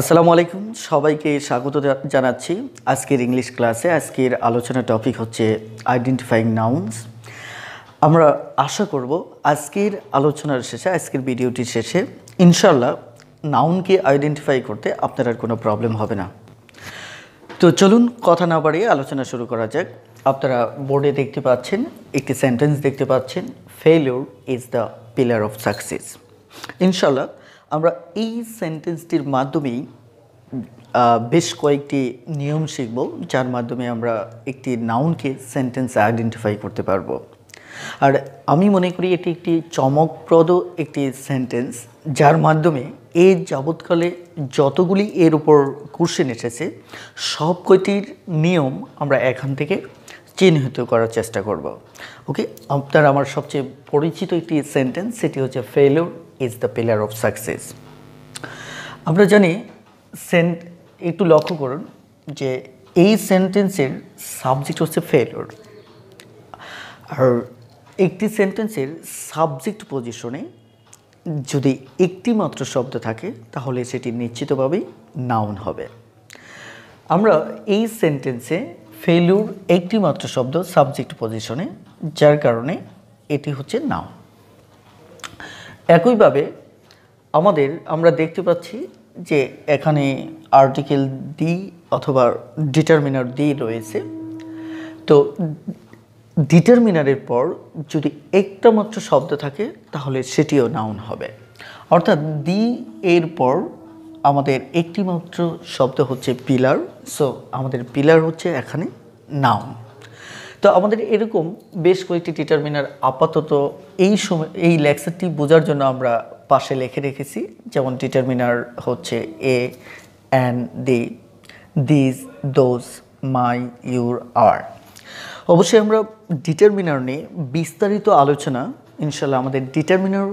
আসসালামু আলাইকুম সবাইকে স্বাগত জানাচ্ছি আজকের ইংলিশ ক্লাসে আজকের আলোচনা টপিক হচ্ছে আইডেন্টিফাইং নাউন্স আমরা আশা করব আজকের আলোচনার শেষে আজকের ভিডিওটির শেষে ইনশাল্লাহ নাউনকে আইডেন্টিফাই করতে আপনার আর কোনো প্রবলেম হবে না তো চলুন কথা না বাড়িয়ে আলোচনা শুরু করা যাক আপনারা বোর্ডে দেখতে পাচ্ছেন একটি সেন্টেন্স দেখতে পাচ্ছেন failure is the pillar of success ইনশাল্লাহ আমরা এই সেন্টেন্সটির মাধ্যমেই বেশ কয়েকটি নিয়ম শিখব যার মাধ্যমে আমরা একটি নাউনকে সেন্টেন্স আইডেন্টিফাই করতে পারব আর আমি মনে করি এটি একটি চমকপ্রদ একটি সেন্টেন্স যার মাধ্যমে এর যাবৎকালে যতগুলি এর উপর কোশ্চেন এসেছে সব কয়টির নিয়ম আমরা এখান থেকে চিহ্নিত করার চেষ্টা করব ওকে আপনার আমার সবচেয়ে পরিচিত একটি সেন্টেন্স সেটি হচ্ছে failure is the pillar of success আমরা জানি সেন্ট একটু লক্ষ্য করুন যে এই সেন্টেন্সের সাবজেক্ট হচ্ছে ফেলোর আর একটি সেন্টেন্সের সাবজেক্ট পজিশনে যদি একটি মাত্র শব্দ থাকে তাহলে সেটি নিশ্চিতভাবেই নাউন হবে আমরা এই সেন্টেন্সে ফেলুর একটি মাত্র শব্দ সাবজেক্ট পজিশনে যার কারণে এটি হচ্ছে নাউন একইভাবে আমাদের আমরা দেখতে পাচ্ছি যে এখানে আর্টিকেল ডি অথবা ডিটারমিনার ডি রয়েছে তো ডিটারমিনারের পর যদি একটা মাত্র শব্দ থাকে তাহলে সেটিও নাউন হবে অর্থাৎ দি এর পর আমাদের একটিমাত্র শব্দ হচ্ছে পিলার সো আমাদের পিলার হচ্ছে এখানে নাউন তো আমাদের এরকম বেশ কয়েকটি ডিটারমিনার আপাতত এই সময় এই লেকচারটি বোঝার জন্য আমরা পাশে লিখে রেখেছি যেমন ডিটারমিনার হচ্ছে a and the these those my your আর অবশ্যই আমরা ডিটারমিনার নিয়ে বিস্তারিত আলোচনা ইনশাল্লাহ আমাদের ডিটারমিনার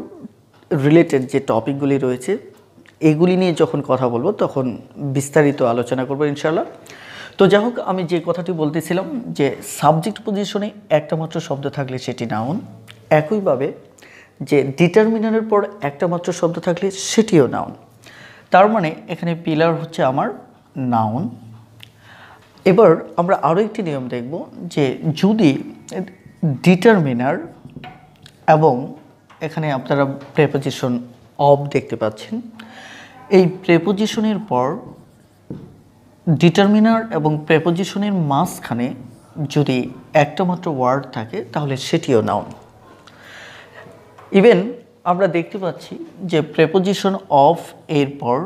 রিলেটেড যে টপিকগুলি রয়েছে এগুলি নিয়ে যখন কথা বলবো তখন বিস্তারিত আলোচনা করবো ইনশাল্লাহ তো যাই হোক আমি যে কথাটি বলতেছিলাম যে সাবজেক্ট পজিশনে একটা মাত্র শব্দ থাকলে সেটি নাউন একইভাবে যে ডিটারমিনারের পর একটা মাত্র শব্দ থাকলে সেটিও নাউন তার মানে এখানে পিলার হচ্ছে আমার নাউন এবার আমরা আরও একটি নিয়ম দেখব যে যদি ডিটারমিনার এবং এখানে আপনারা প্রেপোজিশন অব দেখতে পাচ্ছেন এই প্রেপোজিশনের পর ডিটারমিনার এবং প্রেপোজিশনের মাঝখানে যদি একটা মাত্র ওয়ার্ড থাকে তাহলে সেটিও নাউন ইভেন আমরা দেখতে পাচ্ছি যে প্রেপোজিশন অফ এর পর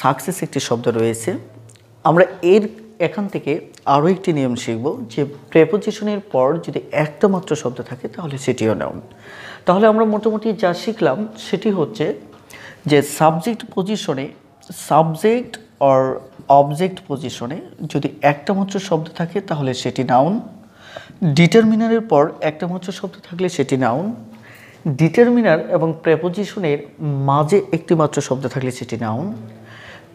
সাকসেস একটি শব্দ রয়েছে আমরা এর এখান থেকে আরও একটি নিয়ম শিখব যে প্রেপোজিশনের পর যদি একটা মাত্র শব্দ থাকে তাহলে সেটিও নাও তাহলে আমরা মোটামুটি যা শিখলাম সেটি হচ্ছে যে সাবজেক্ট পজিশনে সাবজেক্ট অর অবজেক্ট পজিশনে যদি একটা মাত্র শব্দ থাকে তাহলে সেটি নাউন ডিটারমিনারের পর একটা মাত্র শব্দ থাকলে সেটি নাউন ডিটারমিনার এবং প্রেপোজিশনের মাঝে একটি মাত্র শব্দ থাকলে সেটি নাউন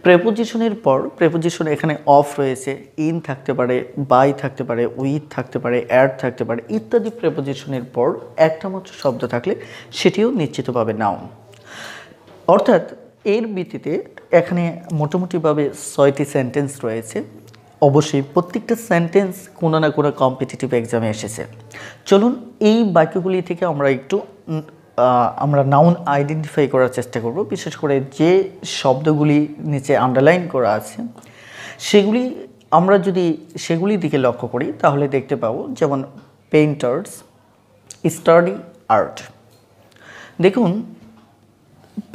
প্রেপোজিশনের পর প্রেপোজিশন এখানে অফ রয়েছে ইন থাকতে পারে বাই থাকতে পারে উইথ থাকতে পারে অ্যাড থাকতে পারে ইত্যাদি প্রেপোজিশনের পর একটা মাত্র শব্দ থাকলে সেটিও নিশ্চিতভাবে নাউন অর্থাৎ এর ভিত্তিতে এখানে মোটামুটিভাবে ছয়টি সেন্টেন্স রয়েছে অবশ্যই প্রত্যেকটা সেন্টেন্স কোনো না কোনো কম্পিটিটিভ এক্সামে এসেছে চলুন এই বাক্যগুলি থেকে আমরা একটু আমরা নাউন আইডেন্টিফাই করার চেষ্টা করব বিশেষ করে যে শব্দগুলি নিচে আন্ডারলাইন করা আছে সেগুলি আমরা যদি সেগুলির দিকে লক্ষ্য করি তাহলে দেখতে পাবো যেমন পেইন্টার্স স্টাডি আর্ট দেখুন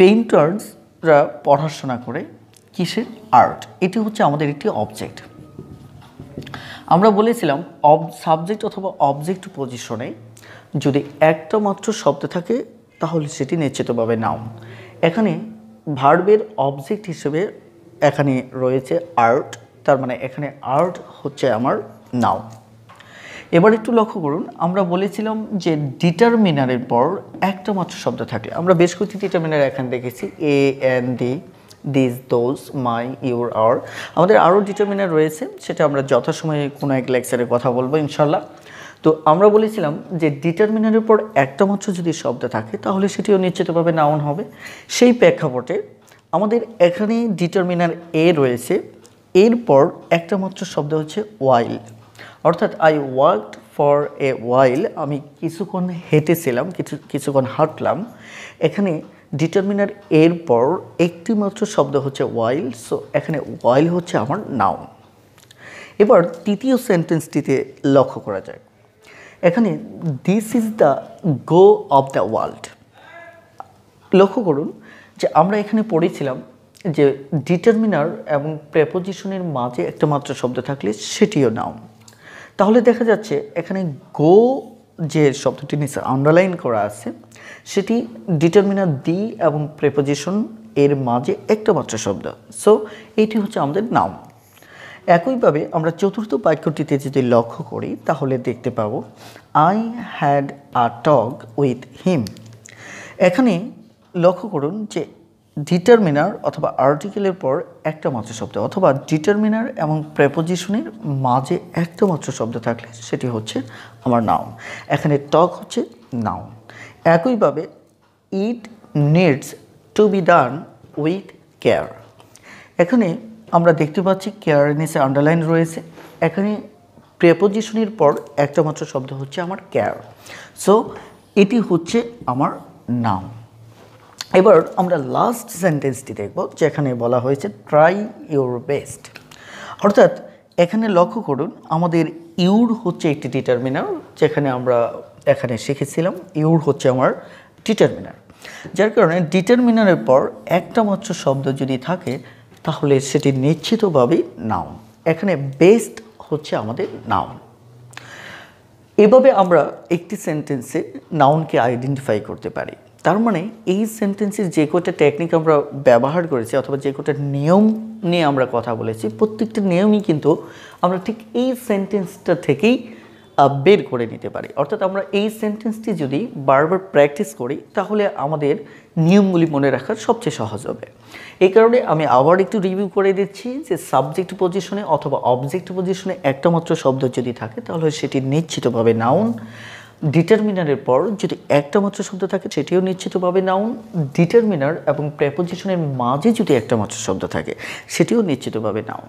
পেইন্টার্স আমরা পড়াশোনা করে কিসের আর্ট এটি হচ্ছে আমাদের একটি অবজেক্ট আমরা বলেছিলাম অব সাবজেক্ট অথবা অবজেক্ট পজিশনে যদি একটা মাত্র শব্দ থাকে তাহলে সেটি নিশ্চিতভাবে নাম এখানে ভার্বের অবজেক্ট হিসেবে এখানে রয়েছে আর্ট তার মানে এখানে আর্ট হচ্ছে আমার নাও এবার একটু লক্ষ্য করুন আমরা বলেছিলাম যে ডিটারমিনারের পর একটা মাত্র শব্দ থাকে আমরা বেশ কিছু ডিটারমিনার এখানে দেখেছি a an the this those my your আর আমাদের আরও ডিটারমিনার রয়েছে সেটা আমরা যথাসময়ে কোনো এক লেকচারে কথা বলবো ইনশাল্লাহ তো আমরা বলেছিলাম যে ডিটারমিনারের পর একটা মাত্র যদি শব্দ থাকে তাহলে সেটিও নিশ্চিতভাবে নাউন হবে সেই প্রেক্ষাপটে আমাদের এখানে ডিটারমিনার এ রয়েছে এরপর একটা মাত্র শব্দ হচ্ছে ওয়াইল অর্থাৎ I work for a while আমি কিছুক্ষণ হেঁটেছিলাম কিছু কিছুক্ষণ হাঁটলাম এখানে ডিটারমিনার এর পর একটি মাত্র শব্দ হচ্ছে ওয়াইল সো এখানে ওয়াইল হচ্ছে আমার নাউন এবার তৃতীয় সেন্টেন্সটিতে লক্ষ্য করা যায় এখানে this is the go of the world লক্ষ্য করুন যে আমরা এখানে পড়েছিলাম যে ডিটারমিনার এবং প্রেপোজিশনের মাঝে একটা মাত্র শব্দ থাকলে সেটিও নাউন তাহলে দেখা যাচ্ছে এখানে গো যে শব্দটি নিচে আন্ডারলাইন করা আছে সেটি ডিটারমিনার দি এবং প্রেপোজিশন এর মাঝে একটা মাত্র শব্দ সো এটি হচ্ছে আমাদের নাম একইভাবে আমরা চতুর্থ বাক্যটিতে যদি লক্ষ্য করি তাহলে দেখতে পাব I had a talk with him এখানে লক্ষ্য করুন যে ডিটারমিনার অথবা আর্টিকেলের পর একটা মাত্র শব্দ অথবা ডিটারমিনার এবং প্রেপোজিশনের মাঝে একটা মাত্র শব্দ থাকলে সেটি হচ্ছে আমার নাউন এখানে টক হচ্ছে নাউন একইভাবে it needs to be done with care এখানে আমরা দেখতে পাচ্ছি কেয়ার নিচে আন্ডারলাইন রয়েছে এখানে প্রেপোজিশনের পর একটা মাত্র শব্দ হচ্ছে আমার কেয়ার সো এটি হচ্ছে আমার নাউন এবার আমরা লাস্ট সেন্টেন্সটি দেখব যেখানে বলা হয়েছে ট্রাই ইউর বেস্ট অর্থাৎ এখানে লক্ষ্য করুন আমাদের ইউর হচ্ছে একটি ডিটারমিনার যেখানে আমরা এখানে শিখেছিলাম ইউর হচ্ছে আমার ডিটারমিনার যার কারণে ডিটারমিনারের পর একটা মাত্র শব্দ যদি থাকে তাহলে সেটি নিশ্চিতভাবেই নাউন এখানে বেস্ট হচ্ছে আমাদের নাউন এভাবে আমরা একটি সেন্টেন্সে নাউনকে আইডেন্টিফাই করতে পারি তার মানে এই সেন্টেন্সের যে কটা টেকনিক আমরা ব্যবহার করেছি অথবা যে কটা নিয়ম নিয়ে আমরা কথা বলেছি প্রত্যেকটা নিয়মই কিন্তু আমরা ঠিক এই সেন্টেন্সটা থেকেই বের করে নিতে পারি অর্থাৎ আমরা এই সেন্টেন্সটি যদি বারবার প্র্যাকটিস করি তাহলে আমাদের নিয়মগুলি মনে রাখা সবচেয়ে সহজ হবে এই কারণে আমি আবার একটু রিভিউ করে দিচ্ছি যে সাবজেক্ট পজিশনে অথবা অবজেক্ট পজিশনে একটা মাত্র শব্দ যদি থাকে তাহলে সেটি নিশ্চিতভাবে নাউন ডিটারমিনারের পর যদি একটা মাত্র শব্দ থাকে সেটিও নিশ্চিতভাবে নাউন ডিটারমিনার এবং প্রেপোজিশনের মাঝে যদি একটা মাত্র শব্দ থাকে সেটিও নিশ্চিতভাবে নাউন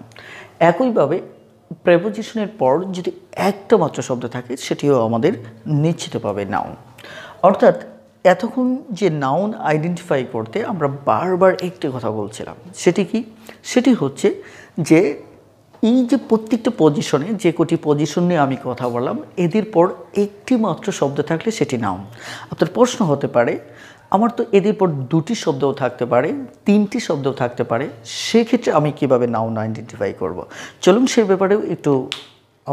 একইভাবে প্রেপোজিশনের পর যদি একটা মাত্র শব্দ থাকে সেটিও আমাদের নিশ্চিতভাবে নাউন অর্থাৎ এতক্ষণ যে নাউন আইডেন্টিফাই করতে আমরা বারবার একটি কথা বলছিলাম সেটি কি সেটি হচ্ছে যে এই যে প্রত্যেকটা পজিশনে যে কটি পজিশন নিয়ে আমি কথা বললাম এদের পর একটি মাত্র শব্দ থাকলে সেটি নাম আপনার প্রশ্ন হতে পারে আমার তো এদের পর দুটি শব্দও থাকতে পারে তিনটি শব্দও থাকতে পারে সেক্ষেত্রে আমি কিভাবে নাউন আইডেন্টিফাই করব। চলুন সে ব্যাপারেও একটু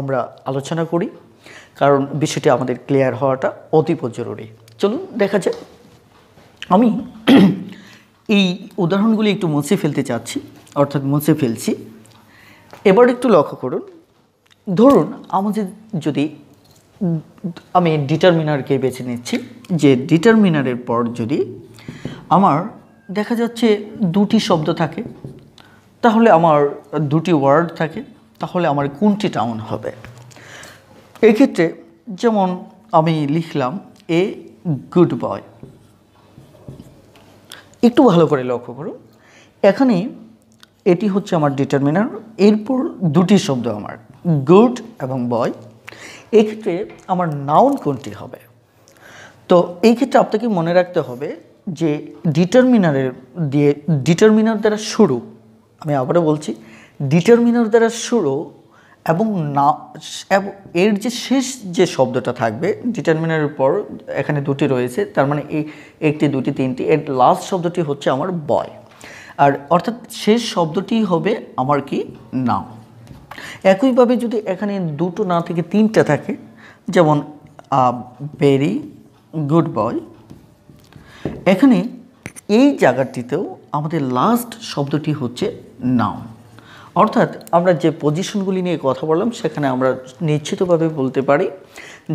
আমরা আলোচনা করি কারণ বিষয়টি আমাদের ক্লিয়ার হওয়াটা অতীব জরুরি চলুন দেখা যায় আমি এই উদাহরণগুলি একটু মুছে ফেলতে চাচ্ছি অর্থাৎ মুছে ফেলছি এবার একটু লক্ষ্য করুন ধরুন আমাদের যদি আমি ডিটারমিনারকে বেছে নিচ্ছি যে ডিটারমিনারের পর যদি আমার দেখা যাচ্ছে দুটি শব্দ থাকে তাহলে আমার দুটি ওয়ার্ড থাকে তাহলে আমার কোনটি টাউন হবে এক্ষেত্রে যেমন আমি লিখলাম এ গুড বয় একটু ভালো করে লক্ষ্য করুন এখানে এটি হচ্ছে আমার ডিটারমিনার এরপর দুটি শব্দ আমার গুড এবং বয় এক্ষেত্রে আমার নাউন কোনটি হবে তো এই ক্ষেত্রে আপনাকে মনে রাখতে হবে যে ডিটারমিনারের দিয়ে ডিটারমিনার দ্বারা শুরু আমি আবারও বলছি ডিটারমিনার দ্বারা শুরু এবং না এবং এর যে শেষ যে শব্দটা থাকবে ডিটারমিনারের পর এখানে দুটি রয়েছে তার মানে এই একটি দুটি তিনটি এর লাস্ট শব্দটি হচ্ছে আমার বয় আর অর্থাৎ শেষ শব্দটি হবে আমার কি নাও একইভাবে যদি এখানে দুটো না থেকে তিনটা থাকে যেমন ভেরি গুড বয় এখানে এই জায়গাটিতেও আমাদের লাস্ট শব্দটি হচ্ছে নাও অর্থাৎ আমরা যে পজিশনগুলি নিয়ে কথা বললাম সেখানে আমরা নিশ্চিতভাবে বলতে পারি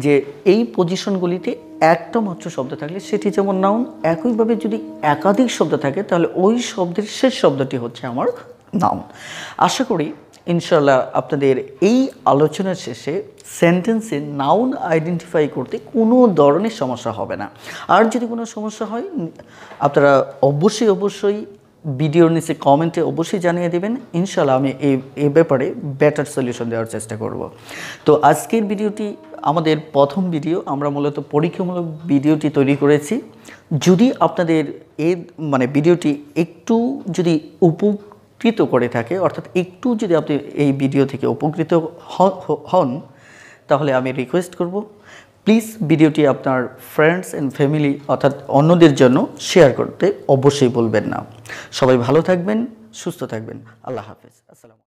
যে এই পজিশনগুলিতে একটা মাত্র শব্দ থাকলে সেটি যেমন নাউন একইভাবে যদি একাধিক শব্দ থাকে তাহলে ওই শব্দের শেষ শব্দটি হচ্ছে আমার নাউন আশা করি ইনশাল্লাহ আপনাদের এই আলোচনার শেষে সেন্টেন্সে নাউন আইডেন্টিফাই করতে কোনো ধরনের সমস্যা হবে না আর যদি কোনো সমস্যা হয় আপনারা অবশ্যই অবশ্যই ভিডিওর নিচে কমেন্টে অবশ্যই জানিয়ে দেবেন ইনশাল্লাহ আমি এই এ ব্যাপারে বেটার সলিউশন দেওয়ার চেষ্টা করব তো আজকের ভিডিওটি আমাদের প্রথম ভিডিও আমরা মূলত পরীক্ষামূলক ভিডিওটি তৈরি করেছি যদি আপনাদের এ মানে ভিডিওটি একটু যদি উপকৃত করে থাকে অর্থাৎ একটু যদি আপনি এই ভিডিও থেকে উপকৃত হন তাহলে আমি রিকোয়েস্ট করব প্লিজ ভিডিওটি আপনার ফ্রেন্ডস অ্যান্ড ফ্যামিলি অর্থাৎ অন্যদের জন্য শেয়ার করতে অবশ্যই বলবেন না সবাই ভালো থাকবেন সুস্থ থাকবেন আল্লাহ হাফেজ আসসালাম